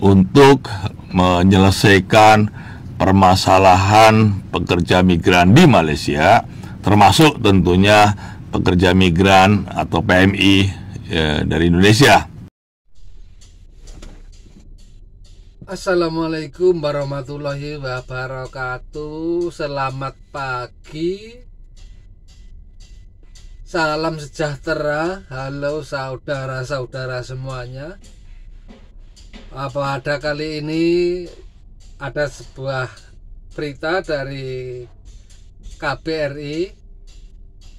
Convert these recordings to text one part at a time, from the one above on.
untuk menyelesaikan permasalahan pekerja migran di Malaysia, termasuk tentunya pekerja migran atau PMI ya, dari Indonesia. Assalamualaikum warahmatullahi wabarakatuh. Selamat pagi. Salam sejahtera. Halo saudara-saudara semuanya apa kali ini ada sebuah berita dari KBRI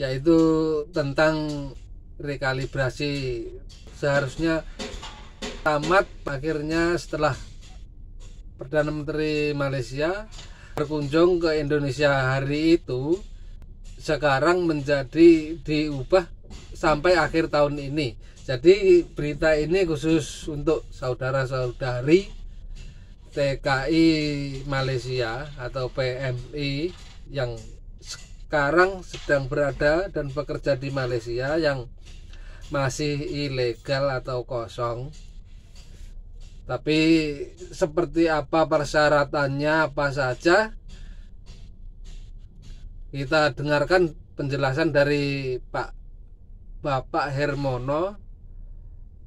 yaitu tentang rekalibrasi seharusnya tamat akhirnya setelah Perdana Menteri Malaysia berkunjung ke Indonesia hari itu sekarang menjadi diubah sampai akhir tahun ini jadi berita ini khusus untuk saudara-saudari TKI Malaysia atau PMI yang sekarang sedang berada dan bekerja di Malaysia yang masih ilegal atau kosong. Tapi seperti apa persyaratannya apa saja kita dengarkan penjelasan dari Pak Bapak Hermono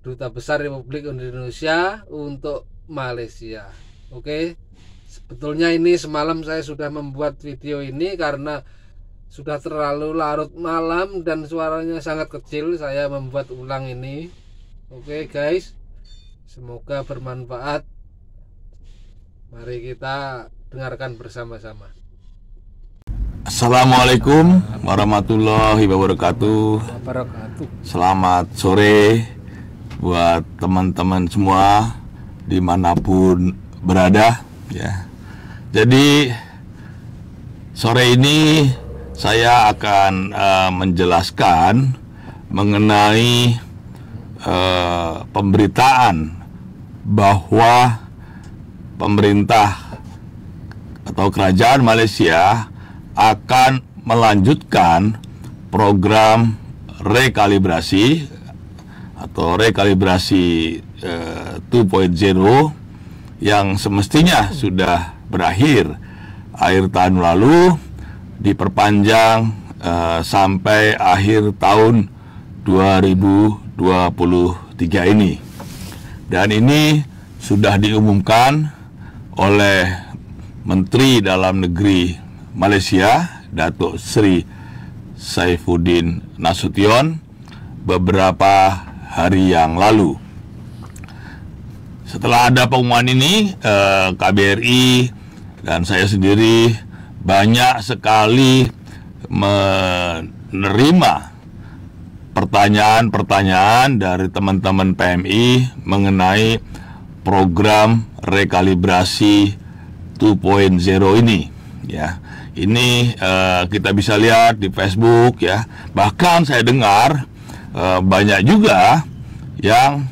Duta Besar Republik Indonesia untuk Malaysia. Oke. Sebetulnya ini semalam saya sudah membuat video ini karena sudah terlalu larut malam dan suaranya sangat kecil, saya membuat ulang ini. Oke, guys. Semoga bermanfaat. Mari kita dengarkan bersama-sama. Assalamualaikum warahmatullahi wabarakatuh. Selamat sore buat teman-teman semua dimanapun berada ya jadi sore ini saya akan uh, menjelaskan mengenai uh, pemberitaan bahwa pemerintah atau kerajaan Malaysia akan melanjutkan program rekalibrasi atau rekalibrasi uh, eh, 2.0 yang semestinya sudah berakhir akhir tahun lalu diperpanjang uh, sampai akhir tahun 2023 ini. Dan ini sudah diumumkan oleh Menteri Dalam Negeri Malaysia, Datuk Sri Saifuddin Nasution beberapa hari yang lalu. Setelah ada pengumuman ini, eh, KBRI dan saya sendiri banyak sekali menerima pertanyaan-pertanyaan dari teman-teman PMI mengenai program rekalibrasi 2.0 ini ya. Ini eh, kita bisa lihat di Facebook ya. Bahkan saya dengar Eh, banyak juga yang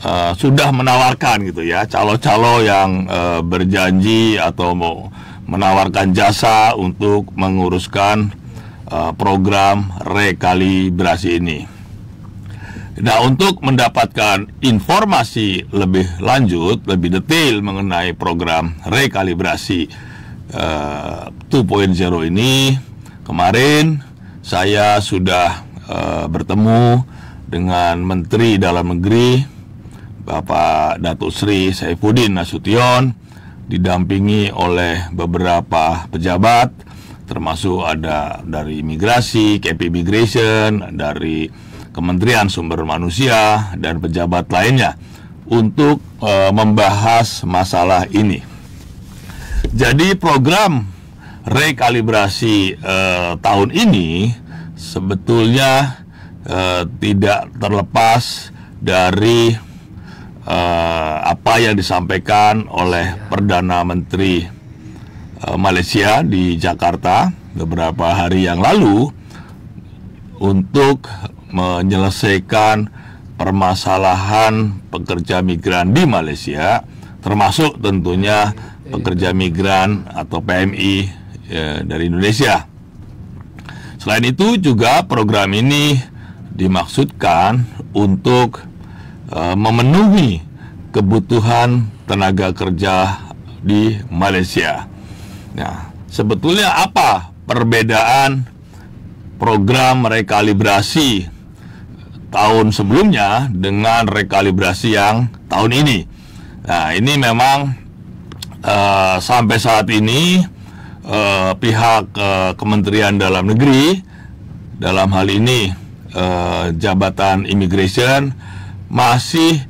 uh, sudah menawarkan gitu ya calo-calo yang uh, berjanji atau mau menawarkan jasa untuk menguruskan uh, program rekalibrasi ini. Nah, untuk mendapatkan informasi lebih lanjut, lebih detail mengenai program rekalibrasi uh, 2.0 ini, kemarin saya sudah Eh, bertemu dengan Menteri Dalam Negeri Bapak Datuk Sri Saifuddin Nasution didampingi oleh beberapa pejabat termasuk ada dari imigrasi, KP Migration, dari Kementerian Sumber Manusia dan pejabat lainnya untuk e, membahas masalah ini. Jadi program rekalibrasi e, tahun ini sebetulnya uh, tidak terlepas dari uh, apa yang disampaikan oleh Perdana Menteri uh, Malaysia di Jakarta beberapa hari yang lalu untuk menyelesaikan permasalahan pekerja migran di Malaysia termasuk tentunya pekerja migran atau PMI ya, dari Indonesia. Selain itu juga program ini dimaksudkan untuk eh, memenuhi kebutuhan tenaga kerja di Malaysia. Nah, sebetulnya apa perbedaan program rekalibrasi tahun sebelumnya dengan rekalibrasi yang tahun ini? Nah, ini memang uh, sampai saat ini uh, pihak uh, Kementerian Dalam Negeri dalam hal ini uh, jabatan immigration masih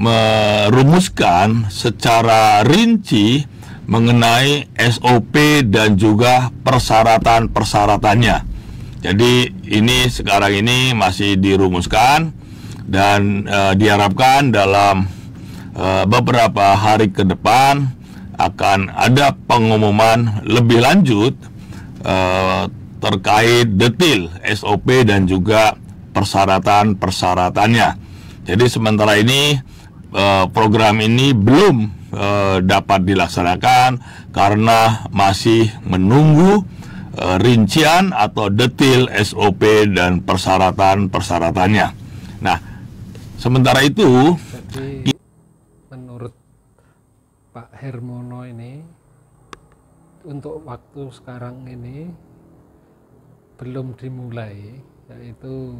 merumuskan secara rinci mengenai SOP dan juga persyaratan-persyaratannya. Jadi ini sekarang ini masih dirumuskan dan e, diharapkan dalam e, beberapa hari ke depan akan ada pengumuman lebih lanjut eh, terkait detail SOP dan juga persyaratan-persyaratannya. Jadi sementara ini eh, program ini belum eh, dapat dilaksanakan karena masih menunggu eh, rincian atau detail SOP dan persyaratan-persyaratannya. Nah, sementara itu Tapi... Pak Hermono ini untuk waktu sekarang ini belum dimulai yaitu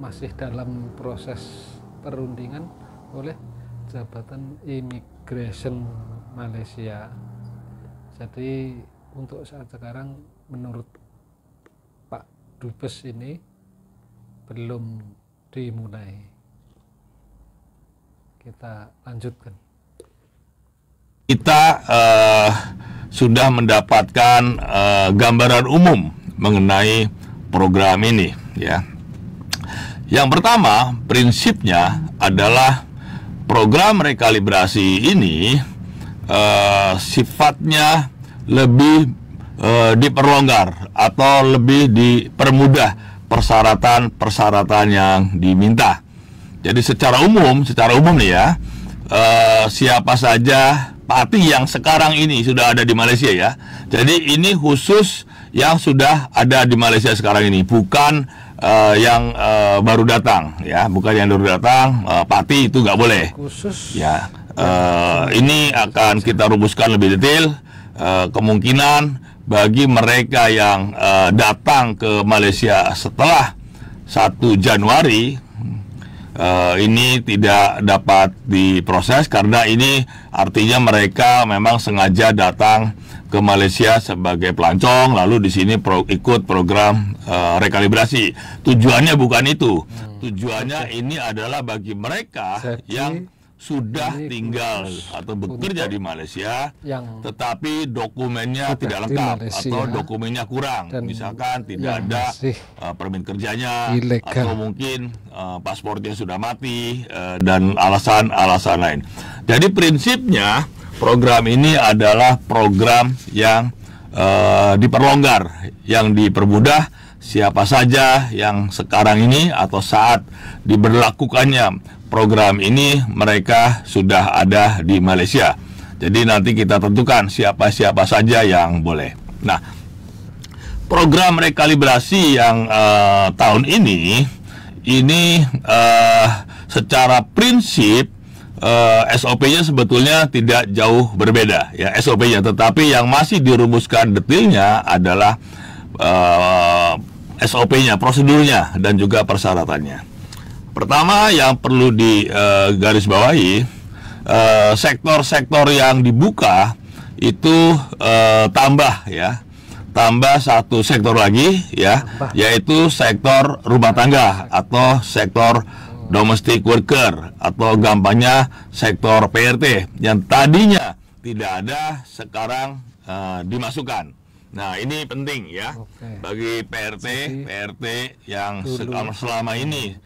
masih dalam proses perundingan oleh jabatan Immigration Malaysia jadi untuk saat sekarang menurut Pak Dubes ini belum dimulai kita lanjutkan kita uh, sudah mendapatkan uh, gambaran umum mengenai program ini ya. Yang pertama, prinsipnya adalah program rekalibrasi ini uh, sifatnya lebih uh, diperlonggar atau lebih dipermudah persyaratan-persyaratan yang diminta. Jadi secara umum, secara umum nih ya, uh, siapa saja pati yang sekarang ini sudah ada di Malaysia ya. Jadi ini khusus yang sudah ada di Malaysia sekarang ini, bukan uh, yang uh, baru datang ya, bukan yang baru datang. Uh, pati itu nggak boleh. Khusus. Ya, uh, ini akan kita rumuskan lebih detail. Uh, kemungkinan bagi mereka yang uh, datang ke Malaysia setelah 1 Januari uh, ini tidak dapat diproses karena ini artinya mereka memang sengaja datang ke Malaysia sebagai pelancong lalu di sini pro, ikut program uh, rekalibrasi. Tujuannya bukan itu. Hmm. Tujuannya ini adalah bagi mereka yang sudah Jadi, tinggal atau bekerja di Malaysia, yang tetapi dokumennya tidak lengkap atau dokumennya kurang, dan misalkan tidak ada eh, permen uh, permit kerjanya ilegal. atau mungkin uh, paspornya sudah mati eh, dan alasan-alasan lain. Jadi prinsipnya program ini adalah program yang uh, diperlonggar, yang dipermudah siapa saja yang sekarang ini atau saat diberlakukannya program ini mereka sudah ada di Malaysia. Jadi nanti kita tentukan siapa-siapa saja yang boleh. Nah, program rekalibrasi yang uh, tahun ini ini uh, secara prinsip uh, eh, SOP-nya sebetulnya tidak jauh berbeda ya SOP-nya tetapi yang masih dirumuskan detailnya adalah uh, SOP-nya, prosedurnya dan juga persyaratannya. Pertama yang perlu digarisbawahi eh, eh, sektor-sektor yang dibuka itu eh, tambah ya tambah satu sektor lagi ya yaitu sektor rumah tangga atau sektor domestic worker atau gampangnya sektor PRT yang tadinya tidak ada sekarang uh, dimasukkan. Nah, ini penting ya Oke. bagi PRT, PRT yang selama, selama ini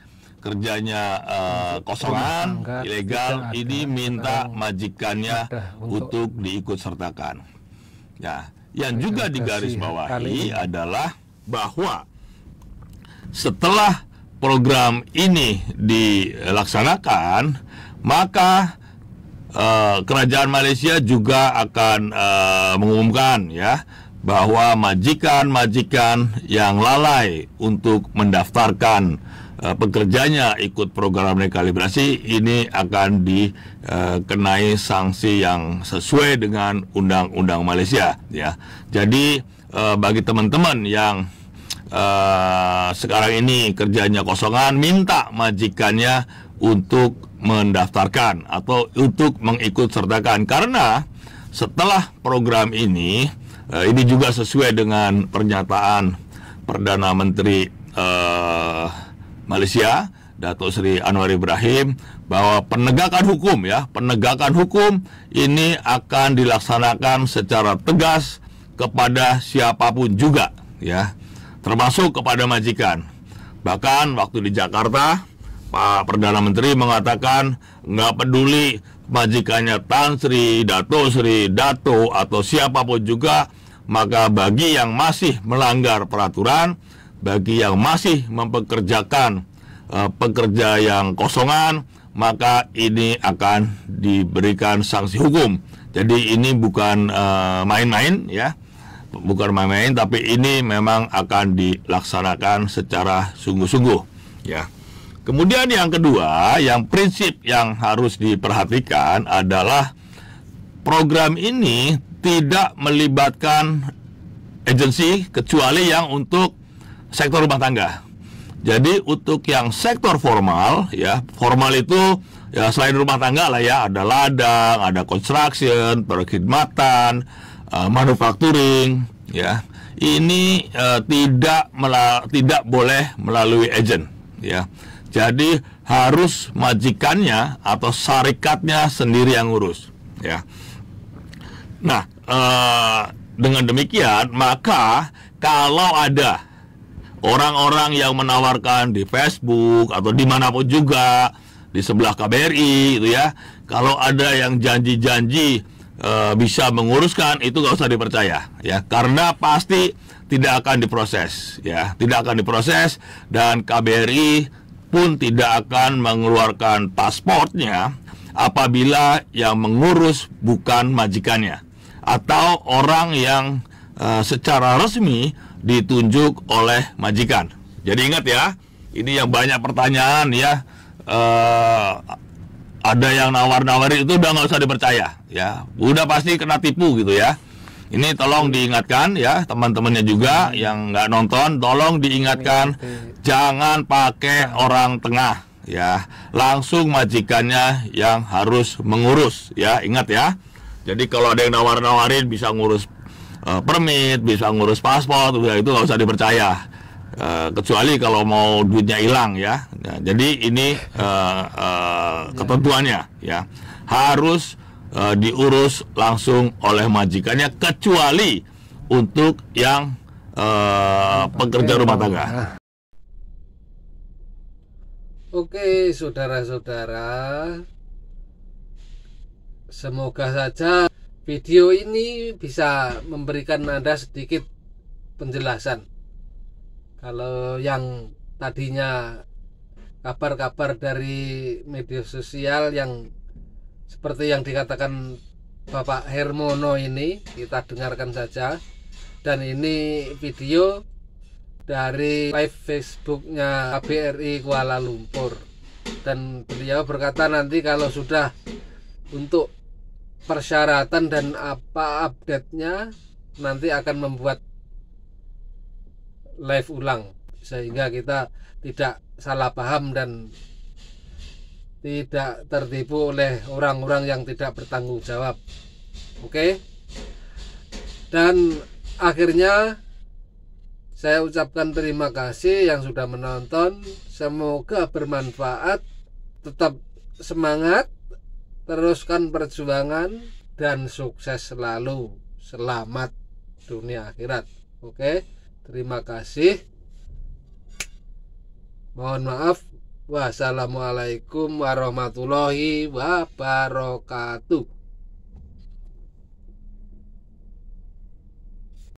kerjanya uh, kosongan, ilegal, ini minta majikannya untuk, diikut sertakan. Ya, yang juga digarisbawahi adalah bahwa setelah program ini dilaksanakan, maka uh, kerajaan Malaysia juga akan uh, mengumumkan ya bahwa majikan-majikan yang lalai untuk mendaftarkan uh, pekerjanya ikut program rekalibrasi ini akan dikenai eh, sanksi yang sesuai dengan undang-undang Malaysia ya. Jadi uh, bagi teman-teman yang uh, sekarang ini kerjanya kosongan minta majikannya untuk mendaftarkan atau untuk mengikut sertakan karena setelah program ini uh, ini juga sesuai dengan pernyataan Perdana Menteri uh, Malaysia Datuk Seri Anwar Ibrahim bahwa penegakan hukum ya, penegakan hukum ini akan dilaksanakan secara tegas kepada siapapun juga ya, termasuk kepada majikan. Bahkan waktu di Jakarta Pak Perdana Menteri mengatakan nggak peduli majikannya Tan Sri, Dato Sri, Dato atau siapapun juga maka bagi yang masih melanggar peraturan bagi yang masih mempekerjakan uh, pekerja yang kosongan maka ini akan diberikan sanksi hukum. Jadi ini bukan eh, main-main uh, ya. Bukan main-main tapi ini memang akan dilaksanakan secara sungguh-sungguh ya. Kemudian yang kedua, yang prinsip yang harus diperhatikan adalah program ini tidak melibatkan agensi kecuali yang untuk sektor rumah tangga. Jadi untuk yang sektor formal ya, formal itu ya selain rumah tangga lah ya, ada ladang, ada construction, perkhidmatan, uh, manufacturing ya. Ini uh, tidak tidak boleh melalui agent ya. Jadi harus majikannya atau syarikatnya sendiri yang ngurus ya. Nah, uh, dengan demikian maka kalau ada orang-orang yang menawarkan di Facebook atau dimanapun juga di sebelah KBRI gitu ya kalau ada yang janji-janji e, bisa menguruskan itu nggak usah dipercaya ya karena pasti tidak akan diproses ya tidak akan diproses dan KBRI pun tidak akan mengeluarkan pasportnya apabila yang mengurus bukan majikannya atau orang yang e, secara resmi ditunjuk oleh majikan. Jadi ingat ya, ini yang banyak pertanyaan ya. Uh, ada yang nawar-nawarin itu udah nggak usah dipercaya ya. Udah pasti kena tipu gitu ya. Ini tolong diingatkan ya teman-temannya juga yang nggak nonton, tolong diingatkan jangan pakai orang tengah ya. Langsung majikannya yang harus mengurus ya. Ingat ya. Jadi kalau ada yang nawar-nawarin bisa ngurus uh, permit, bisa ngurus paspor, ya itu nggak usah dipercaya. Uh, kecuali kalau mau duitnya hilang ya. ya jadi ini uh, uh, ketentuannya ya harus uh, diurus langsung oleh majikannya kecuali untuk yang uh, pekerja rumah tangga. Oke, saudara-saudara, semoga saja Video ini bisa memberikan Anda sedikit penjelasan. Kalau yang tadinya kabar-kabar dari media sosial yang seperti yang dikatakan Bapak Hermono ini kita dengarkan saja dan ini video dari live Facebooknya KBRI Kuala Lumpur dan beliau berkata nanti kalau sudah untuk persyaratan dan apa update-nya nanti akan membuat live ulang sehingga kita tidak salah paham dan tidak tertipu oleh orang-orang yang tidak bertanggung jawab. Oke. Okay? Dan akhirnya saya ucapkan terima kasih yang sudah menonton. Semoga bermanfaat. Tetap semangat teruskan perjuangan dan sukses selalu selamat dunia akhirat oke terima kasih mohon maaf wassalamualaikum warahmatullahi wabarakatuh